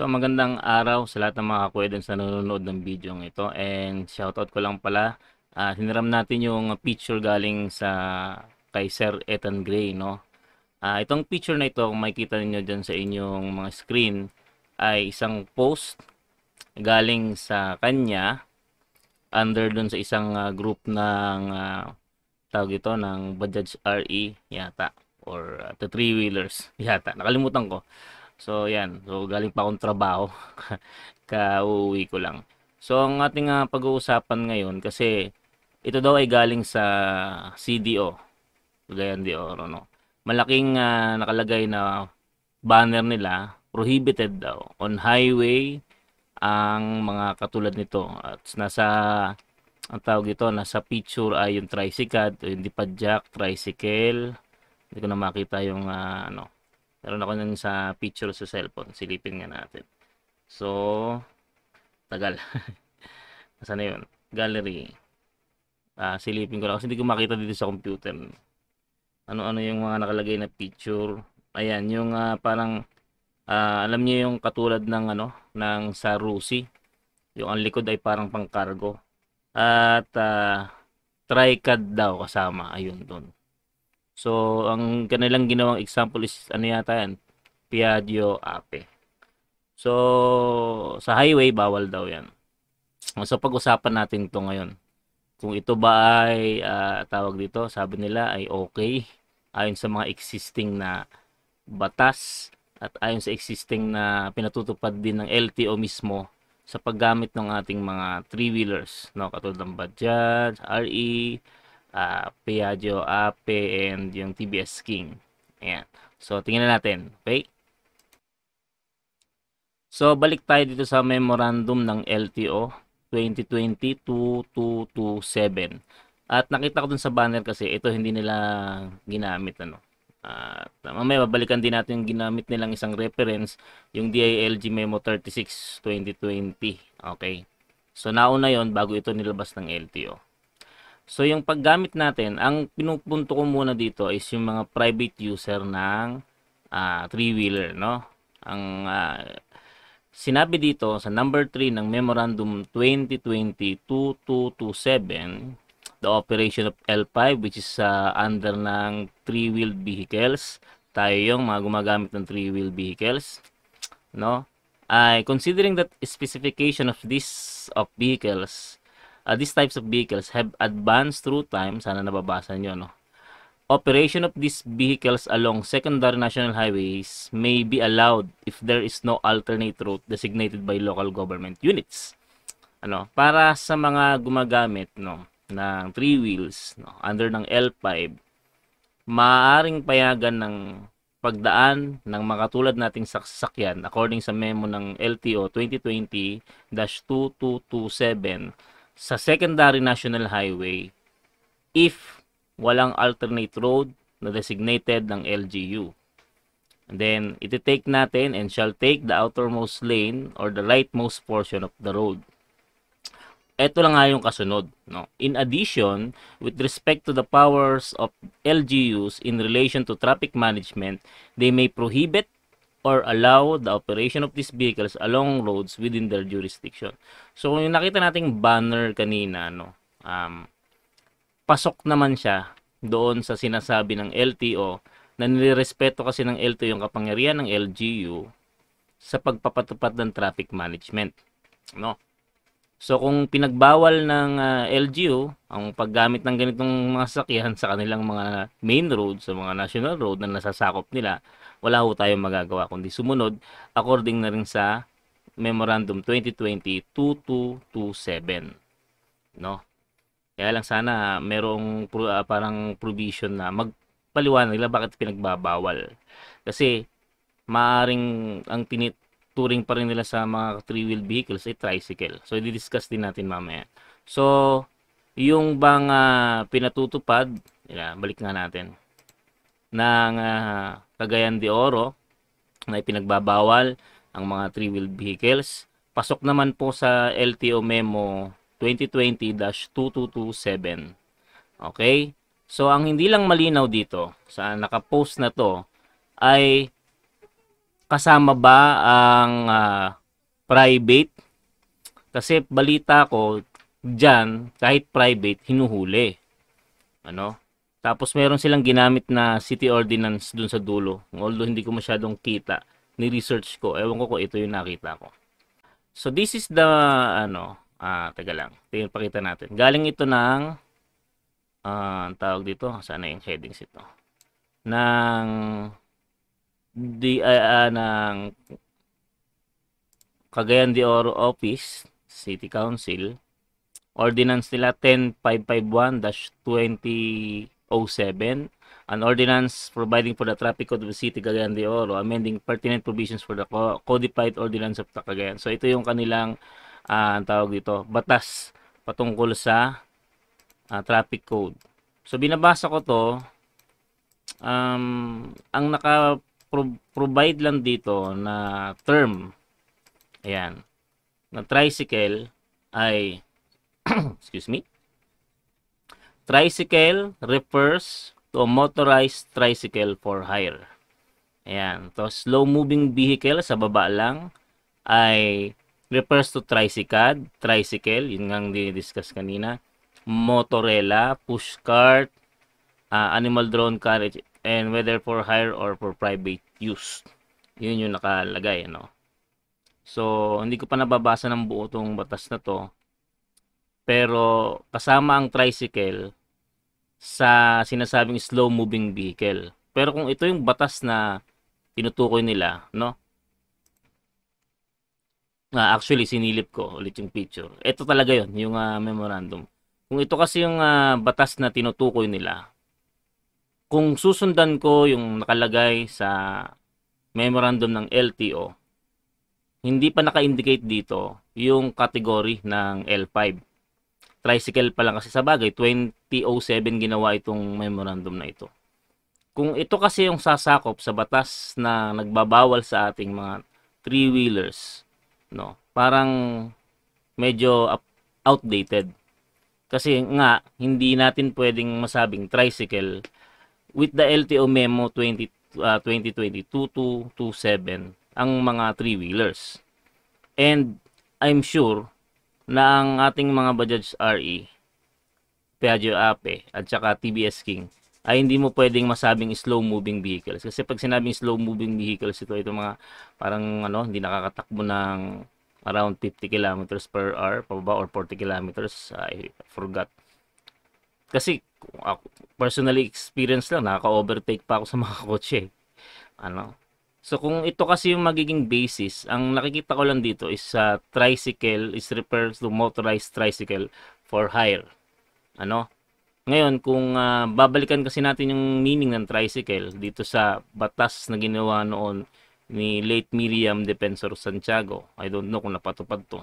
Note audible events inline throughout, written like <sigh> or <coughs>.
So magandang araw sa lahat ng mga kakwedens na nanonood ng video ng ito and shoutout ko lang pala uh, ah, hiniram natin yung picture galing sa kay Sir Ethan Gray no. Uh, itong picture na ito kung makikita niyo diyan sa inyong mga screen ay isang post galing sa kanya under doon sa isang uh, group ng uh, tawag ito ng Bajaj RE yata or uh, the three wheelers <laughs> yata nakalimutan ko So, yan. So, galing pa akong trabaho. <laughs> Kauuwi ko lang. So, ang ating uh, pag-uusapan ngayon, kasi ito daw ay galing sa CDO. Cagayan di Oro, no? Malaking uh, nakalagay na banner nila, prohibited daw on highway ang mga katulad nito. At nasa ang tawag ito, nasa picture ay yung tricycad, yung dipadjak, tricycle. Hindi ko na makita yung uh, ano, Meron ako nun sa picture sa cellphone. Silipin nga natin. So, tagal. <laughs> Nasaan na yun? Gallery. Ah, silipin ko lang. Kasi hindi ko makita dito sa computer. Ano-ano yung mga nakalagay na picture. Ayan, yung uh, parang, uh, alam niyo yung katulad ng ano, ng sa Rusi. Yung ang likod ay parang pang cargo. At, uh, tricad daw kasama. Ayun, doon. So, ang kanilang ginawang example is ano yata yan? Piadio Ape. So, sa highway, bawal daw yan. So, pag-usapan natin to ngayon. Kung ito ba ay uh, tawag dito, sabi nila ay okay ayon sa mga existing na batas at ayon sa existing na pinatutupad din ng LTO mismo sa paggamit ng ating mga three-wheelers, no? katulad ng Bajaj, RE, uh, Piaggio Ape ah, and yung TBS King. Ayan. So, tingnan natin. Okay? So, balik tayo dito sa memorandum ng LTO 2020-2227. At nakita ko dun sa banner kasi ito hindi nila ginamit. Ano. At uh, mamaya babalikan din natin yung ginamit nilang isang reference, yung DILG Memo 36-2020. Okay. So, nauna yon bago ito nilabas ng LTO. So yung paggamit natin, ang pinupunto ko muna dito is yung mga private user ng uh, three-wheeler, no? Ang uh, sinabi dito sa number 3 ng Memorandum 2020-2227, the operation of L5 which is uh, under ng three-wheeled vehicles, tayo yung mga gumagamit ng three-wheel vehicles, no? Ay, considering that specification of this of vehicles uh, these types of vehicles have advanced through time, sana nababasa nyo, no? Operation of these vehicles along secondary national highways may be allowed if there is no alternate route designated by local government units. Ano, para sa mga gumagamit no ng three wheels no under ng L5 maaring payagan ng pagdaan ng mga tulad nating sasakyan according sa memo ng LTO 2020-2227 sa secondary national highway if walang alternate road na designated ng LGU. And then, iti-take natin and shall take the outermost lane or the rightmost portion of the road. Ito lang nga yung kasunod. No? In addition, with respect to the powers of LGUs in relation to traffic management, they may prohibit or allow the operation of these vehicles along roads within their jurisdiction. So kung yung nakita nating banner kanina, no, um, pasok naman siya doon sa sinasabi ng LTO na nirerespeto kasi ng LTO yung kapangyarihan ng LGU sa pagpapatupad ng traffic management. No? So kung pinagbawal ng uh, ah, LGU ang paggamit ng ganitong mga sasakyan sa kanilang mga main road, sa mga national road na nasasakop nila, wala ho tayong magagawa kundi sumunod according na rin sa Memorandum 2020-2227. No? Kaya lang sana merong uh, parang provision na magpaliwanag nila bakit pinagbabawal. Kasi maaring ang tinituring pa rin nila sa mga three-wheel vehicles ay tricycle. So, i-discuss din natin mamaya. So, yung bang uh, pinatutupad, yeah, balik nga natin, ng uh, Cagayan de Oro na ipinagbabawal ang mga three-wheeled vehicles. Pasok naman po sa LTO Memo 2020-2227. Okay? So, ang hindi lang malinaw dito sa nakapost na to ay kasama ba ang uh, private? Kasi balita ko, dyan, kahit private, hinuhuli. Ano? Tapos meron silang ginamit na city ordinance dun sa dulo. Although hindi ko masyadong kita, ni-research ko. Ewan ko kung ito yung nakita ko. So this is the ano, ah, taga lang. Tingnan pakita natin. Galing ito ng ah, tawag dito, sana yung headings ito. Ng di uh, uh, ng Cagayan de Oro Office, City Council, ordinance nila 10551-20 07, an ordinance providing for the traffic code of the city Cagayan de Oro, amending pertinent provisions for the codified ordinance of the Cagayan. So ito yung kanilang uh, ang tawag dito, batas patungkol sa uh, traffic code. So binabasa ko to um, ang naka provide lang dito na term ayan na tricycle ay <coughs> excuse me Tricycle refers to a motorized tricycle for hire. Ayan. So, slow-moving vehicle sa baba lang ay refers to tricycad, tricycle, yun nga ang dinidiscuss kanina, motorella, pushcart, uh, ah, animal drone carriage, and whether for hire or for private use. Yun yung nakalagay, ano. So, hindi ko pa nababasa ng buo tong batas na to. Pero, kasama ang tricycle, sa sinasabing slow moving vehicle. Pero kung ito yung batas na tinutukoy nila, no? Ah, actually sinilip ko ulit yung picture. Ito talaga 'yon, yung uh, memorandum. Kung ito kasi yung uh, batas na tinutukoy nila, kung susundan ko yung nakalagay sa memorandum ng LTO, hindi pa naka-indicate dito yung category ng L5. Tricycle pa lang kasi sa bagay, 20 PO7 ginawa itong memorandum na ito. Kung ito kasi yung sasakop sa batas na nagbabawal sa ating mga three-wheelers, no, parang medyo outdated. Kasi nga, hindi natin pwedeng masabing tricycle with the LTO Memo 20, uh, 2022-227 ang mga three-wheelers. And I'm sure na ang ating mga Bajaj RE Piaggio Ape at saka TBS King ay hindi mo pwedeng masabing slow moving vehicles kasi pag sinabing slow moving vehicles ito ito mga parang ano hindi nakakatakbo ng around 50 kilometers per hour pababa or 40 kilometers I forgot kasi ako, personally experience lang naka overtake pa ako sa mga <laughs> kotse ano So kung ito kasi yung magiging basis, ang nakikita ko lang dito is sa uh, tricycle is refers to motorized tricycle for hire. Ano? Ngayon, kung uh, babalikan kasi natin yung meaning ng tricycle dito sa batas na ginawa noon ni late Miriam Defensor Santiago. I don't know kung napatupad to.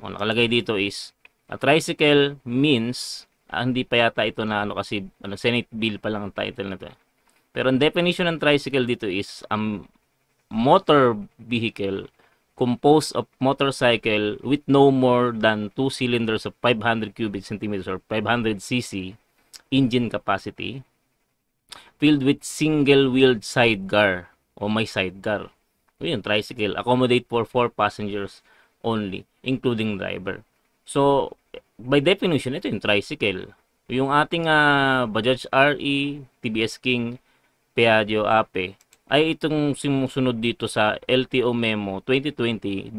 Ang nakalagay dito is, a tricycle means, ah, hindi pa yata ito na ano kasi, ano, Senate Bill pa lang ang title na to. Eh. Pero ang definition ng tricycle dito is, a um, motor vehicle composed of motorcycle with no more than two cylinders of 500 cubic centimeters or 500 cc engine capacity filled with single-wheeled sidecar o may sidecar. O tricycle. Accommodate for 4 passengers only, including driver. So, by definition, ito yung tricycle. Yung ating uh, Bajaj RE, TBS King, Piaggio Ape, ay itong sumusunod dito sa LTO Memo 2020-2227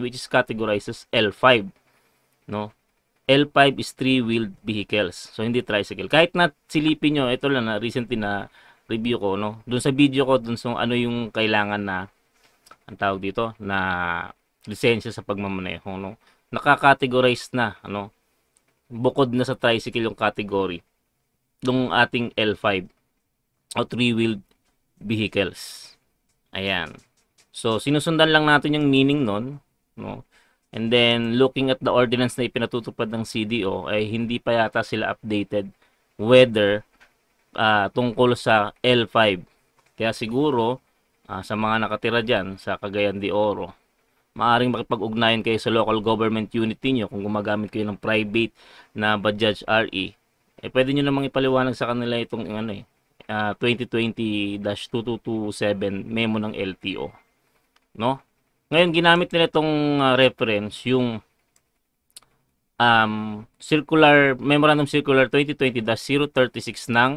which is categorized as L5. No? L5 is three-wheeled vehicles. So, hindi tricycle. Kahit na silipin nyo, ito lang na recently na review ko, no? Doon sa video ko, doon sa ano yung kailangan na, ang tawag dito, na lisensya sa pagmamaneho, no? Nakakategorize na, ano? Bukod na sa tricycle yung category ng ating L5 o three-wheeled vehicles. Ayan. So, sinusundan lang natin yung meaning nun. No? And then, looking at the ordinance na ipinatutupad ng CDO, ay hindi pa yata sila updated whether uh, tungkol sa L5. Kaya siguro, uh, sa mga nakatira dyan, sa Cagayan de Oro, maaring makipag-ugnayan kayo sa local government unit niyo kung gumagamit kayo ng private na Bajaj RE. Eh, pwede nyo namang ipaliwanag sa kanila itong ano eh, uh, ah, 2020-2227 memo ng LTO. No? Ngayon, ginamit nila itong uh, reference, yung um, circular, Memorandum Circular 2020-036 ng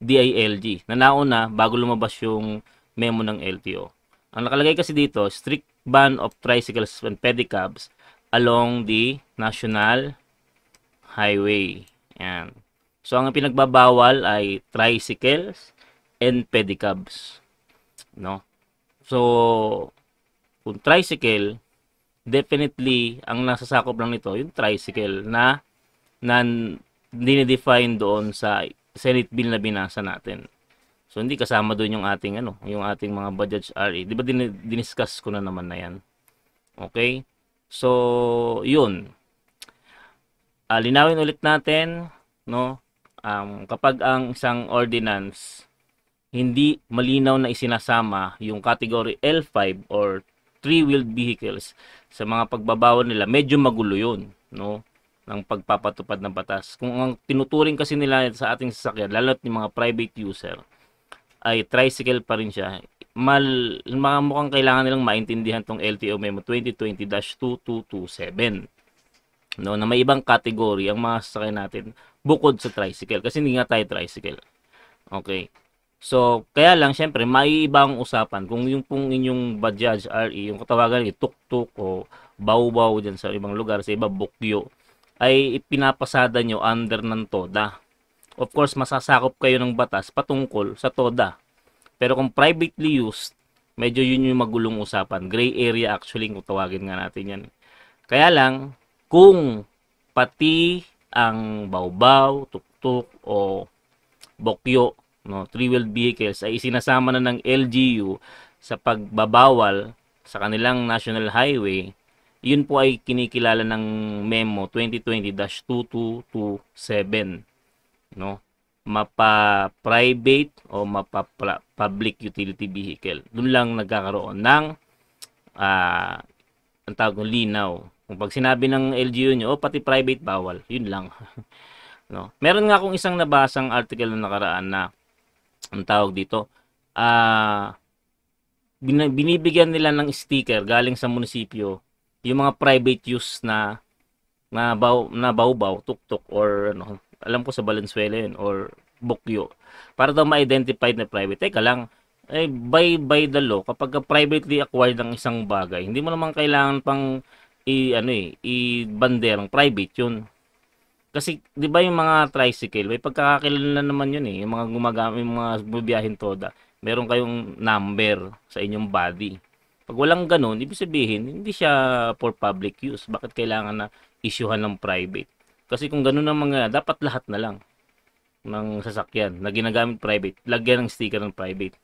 DILG na nauna bago lumabas yung memo ng LTO. Ang nakalagay kasi dito, strict ban of tricycles and pedicabs along the national highway. Yan. So, ang pinagbabawal ay tricycles and pedicabs. No? So, kung tricycle, definitely, ang nasasakop lang nito, yung tricycle na, na dinidefine doon sa Senate Bill na binasa natin. So, hindi kasama doon yung ating, ano, yung ating mga Bajaj RE. Di ba din, diniscuss ko na naman na yan? Okay? So, yun. Uh, linawin ulit natin, no? um, kapag ang isang ordinance hindi malinaw na isinasama yung category L5 or three-wheeled vehicles sa mga pagbabawal nila, medyo magulo yun, no? ng pagpapatupad ng batas. Kung ang tinuturing kasi nila sa ating sasakyan, lalo at mga private user, ay tricycle pa rin siya. Mal, mga mukhang kailangan nilang maintindihan tong LTO Memo 2020-2227 no, na may ibang kategory ang mga natin bukod sa tricycle kasi hindi nga tayo tricycle. Okay. So, kaya lang syempre may ibang usapan kung yung pong inyong Bajaj RE, yung katawagan ni tuktok o bawbaw diyan sa ibang lugar sa iba bukyo ay ipinapasada nyo under ng TODA. Of course, masasakop kayo ng batas patungkol sa TODA. Pero kung privately used, medyo yun yung magulong usapan. Gray area actually kung tawagin nga natin yan. Kaya lang, kung pati ang bawbaw, tuktok o bokyo, no, three-wheeled vehicles ay isinasama na ng LGU sa pagbabawal sa kanilang national highway, yun po ay kinikilala ng memo 2020-2227, no? mapa-private o mapa-public utility vehicle. Doon lang nagkakaroon ng uh, ang tawag ng linaw kung pag sinabi ng LGU nyo, oh, pati private bawal, yun lang. <laughs> no? Meron nga akong isang nabasang article na nakaraan na ang tawag dito, ah, uh, binibigyan nila ng sticker galing sa munisipyo yung mga private use na na baw na bawbaw, tuktok or ano, alam ko sa Valenzuela yun or Bukyo. Para daw ma-identify na private. Teka lang, eh, by, by the law, kapag privately acquired ng isang bagay, hindi mo naman kailangan pang i ano eh, i-banderang private 'yun. Kasi 'di ba yung mga tricycle, may pagkakakilala naman 'yun eh, yung mga gumagamit yung mga bubiyahin toda. Meron kayong number sa inyong body. Pag walang ganun, ibig sabihin hindi siya for public use. Bakit kailangan na isyuhan ng private? Kasi kung ganun ang mga dapat lahat na lang ng sasakyan na ginagamit private, lagyan ng sticker ng private.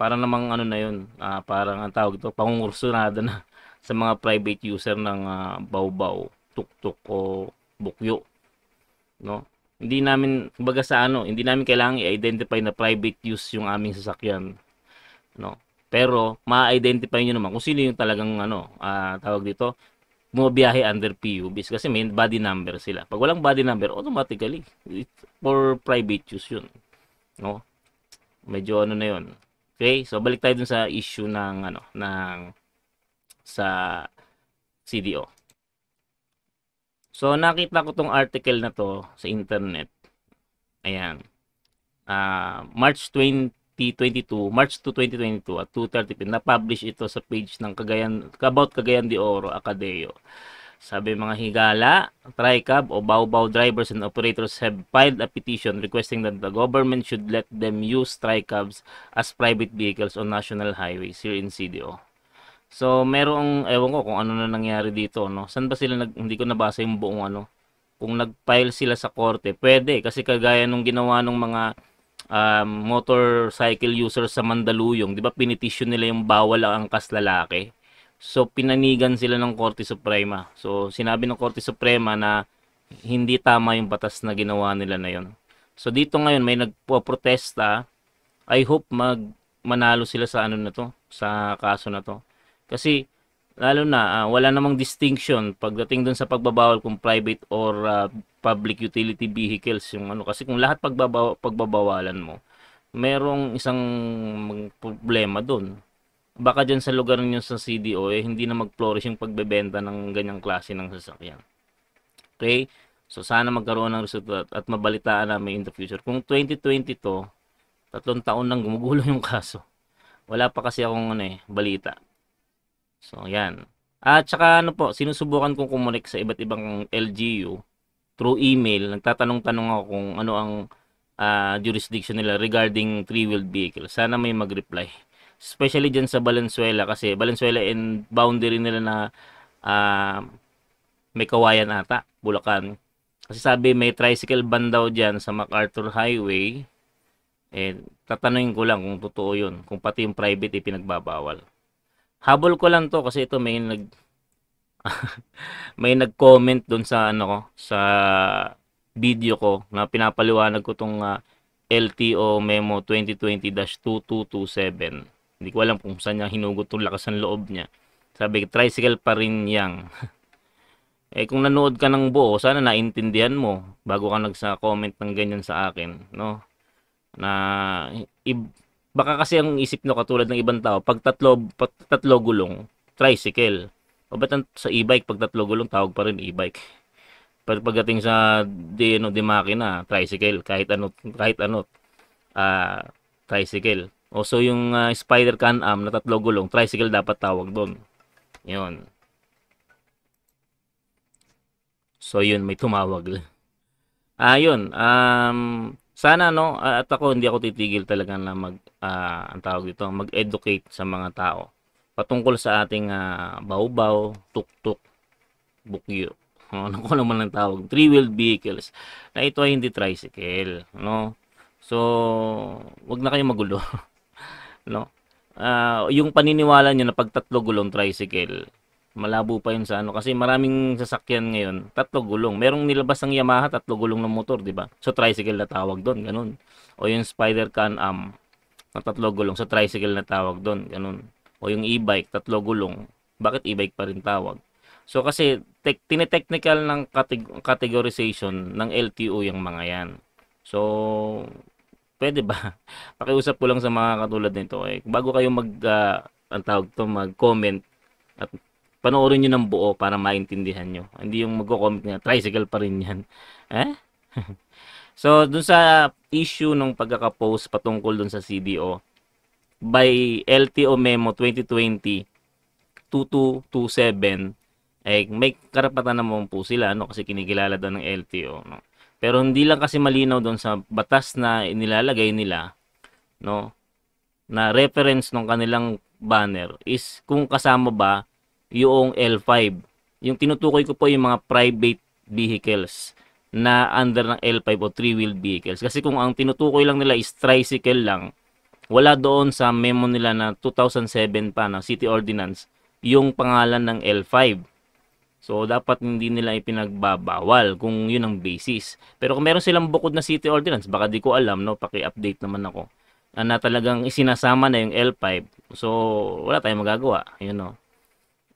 Para namang ano na 'yun, ah, parang ang tawag ito, pangungursunada na sa mga private user ng uh, ah, bawbaw, tuktok o bukyo. No? Hindi namin, kumbaga sa ano, hindi namin kailangan i-identify na private use yung aming sasakyan. No? Pero, ma-identify niyo naman kung sino yung talagang ano, uh, tawag dito, bumabiyahe under PUBs kasi may body number sila. Pag walang body number, automatically, for private use yun. No? Medyo ano na yun. Okay? So, balik tayo dun sa issue ng, ano, ng sa CDO. So nakita ko tong article na to sa internet. Ayan. Uh, March 2022, March 2, 2022 at 2.30 na-publish ito sa page ng Kagayan, about Kagayan de Oro, Acadeo. Sabi mga higala, TriCab o Baobao drivers and operators have filed a petition requesting that the government should let them use TriCabs as private vehicles on national highways here in CDO. So, merong, ewan ko kung ano na nangyari dito, no? San ba sila, nag, hindi ko nabasa yung buong ano. Kung nag-file sila sa korte, pwede. Kasi kagaya nung ginawa ng mga um, motorcycle users sa Mandaluyong, di ba pinitisyon nila yung bawal ang angkas lalaki? So, pinanigan sila ng Korte Suprema. So, sinabi ng Korte Suprema na hindi tama yung batas na ginawa nila na yon. So, dito ngayon, may nagpo-protesta. I hope mag manalo sila sa ano na to, sa kaso na to. Kasi lalo na uh, wala namang distinction pagdating doon sa pagbabawal kung private or uh, public utility vehicles yung ano kasi kung lahat pagbabaw pagbabawalan mo merong isang problema doon baka diyan sa lugar niyo sa CDO eh, hindi na mag-flourish yung pagbebenta ng ganyang klase ng sasakyan okay so sana magkaroon ng resulta at mabalitaan namin in the future kung 2020 to tatlong taon nang gumugulo <laughs> yung kaso wala pa kasi akong ano eh, balita So, yan. At saka ano po, sinusubukan kong kumunik sa iba't ibang LGU through email. Nagtatanong-tanong ako kung ano ang uh, jurisdiction nila regarding three-wheeled vehicle. Sana may mag-reply. Especially dyan sa Valenzuela kasi Valenzuela and boundary nila na uh, may kawayan ata, Bulacan. Kasi sabi may tricycle ban daw dyan sa MacArthur Highway. Eh, tatanungin ko lang kung totoo yun. Kung pati yung private ipinagbabawal. Eh, Habol ko lang to kasi ito may nag <laughs> may nag-comment doon sa ano ko sa video ko na pinapaliwanag ko tong uh, ah, LTO Memo 2020-2227. Hindi ko alam kung saan niya hinugot tong lakas ng loob niya. Sabi, tricycle pa rin yang. <laughs> eh kung nanood ka ng buo, sana naintindihan mo bago ka nagsa-comment ng ganyan sa akin, no? Na Baka kasi ang isip nyo katulad ng ibang tao, pag tatlo, pag tatlo gulong, tricycle. O ba't sa e-bike, pag tatlo gulong, tawag pa rin e-bike. Pero pagdating sa di, ano, di makina, tricycle, kahit ano, kahit ano, uh, tricycle. O so yung uh, spider can am na tatlo gulong, tricycle dapat tawag doon. Yun. So yun, may tumawag. Ayun, ah, yun. Um, sana no at ako hindi ako titigil talaga na mag uh, ang tawag dito mag-educate sa mga tao patungkol sa ating uh, baw-baw, tuktok, bukyo. <laughs> Ano ko naman ang tawag, three-wheeled vehicles na ito ay hindi tricycle, no? So, wag na kayong magulo. <laughs> no? Uh, yung paniniwala niyo na pag tatlo gulong tricycle, Malabo pa yun sa ano. Kasi maraming sasakyan ngayon, tatlo gulong. Merong nilabas ng Yamaha, tatlo gulong ng motor, di ba? So, tricycle na tawag doon, ganun. O yung Spider Can Am, um, na tatlo gulong. So, tricycle na tawag doon, ganun. O yung e-bike, tatlo gulong. Bakit e-bike pa rin tawag? So, kasi te- tinetechnical ng categ- categorization ng LTO yung mga yan. So, pwede ba? <laughs> Pakiusap ko lang sa mga katulad nito. Eh, bago kayo mag, uh, ang tawag to, mag-comment at panoorin nyo ng buo para maintindihan nyo. Hindi yung magko-comment na tricycle pa rin yan. <laughs> Eh? <laughs> so, dun sa issue nung ng post patungkol dun sa CDO, by LTO Memo 2020-2227, eh, may karapatan naman po sila no, kasi kinikilala daw ng LTO. No? Pero hindi lang kasi malinaw doon sa batas na inilalagay nila no, na reference ng kanilang banner is kung kasama ba yung L5. Yung tinutukoy ko po yung mga private vehicles na under ng L5 o three-wheeled vehicles. Kasi kung ang tinutukoy lang nila is tricycle lang, wala doon sa memo nila na 2007 pa ng City Ordinance yung pangalan ng L5. So, dapat hindi nila ipinagbabawal kung yun ang basis. Pero kung meron silang bukod na City Ordinance, baka di ko alam, no? Paki-update naman ako. Na, talagang isinasama na yung L5. So, wala tayong magagawa. Yun, no?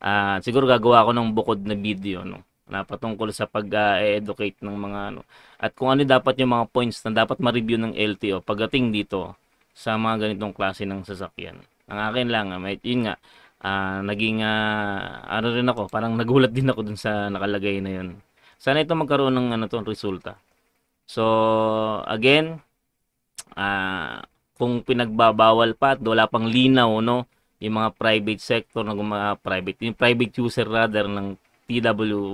uh, siguro gagawa ako ng bukod na video no na patungkol sa pag-educate uh, ng mga ano at kung ano dapat yung mga points na dapat ma-review ng LTO pagdating dito sa mga ganitong klase ng sasakyan. Ang akin lang, ah, may, yun nga, uh, naging uh, ano rin ako, parang nagulat din ako dun sa nakalagay na yun. Sana ito magkaroon ng ano tong resulta. So, again, uh, kung pinagbabawal pa at wala pang linaw, no, yung mga private sector na mga ah, private yung private user rather ng TWB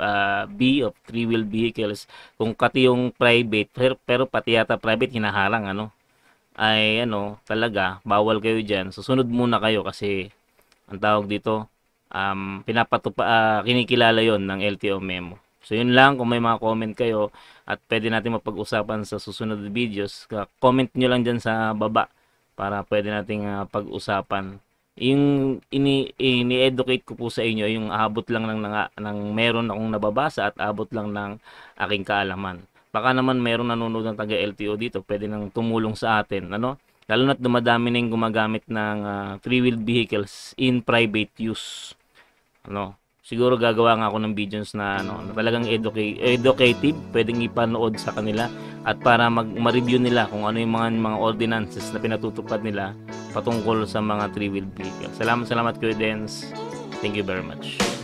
ah, uh, of three wheel vehicles kung kati yung private pero, pero pati yata private hinaharang ano ay ano talaga bawal kayo diyan susunod muna kayo kasi ang tawag dito um, pinapatupa uh, kinikilala yon ng LTO memo so yun lang kung may mga comment kayo at pwede natin mapag-usapan sa susunod videos comment nyo lang diyan sa baba para pwede nating uh, pag-usapan yung ini ini-educate ko po sa inyo yung abot lang ng, ng, ng meron akong nababasa at abot lang ng aking kaalaman. Baka naman meron nanonood ng taga LTO dito, pwede nang tumulong sa atin, ano? Lalo na't dumadami na yung gumagamit ng uh, three-wheeled vehicles in private use. Ano? Siguro gagawa nga ako ng videos na ano, na talagang educa- educative, pwedeng ipanood sa kanila at para mag ma-review nila kung ano yung mga mga ordinances na pinatutupad nila patungkol sa mga three-wheel vehicle. Salamat, salamat Kuya Thank you very much.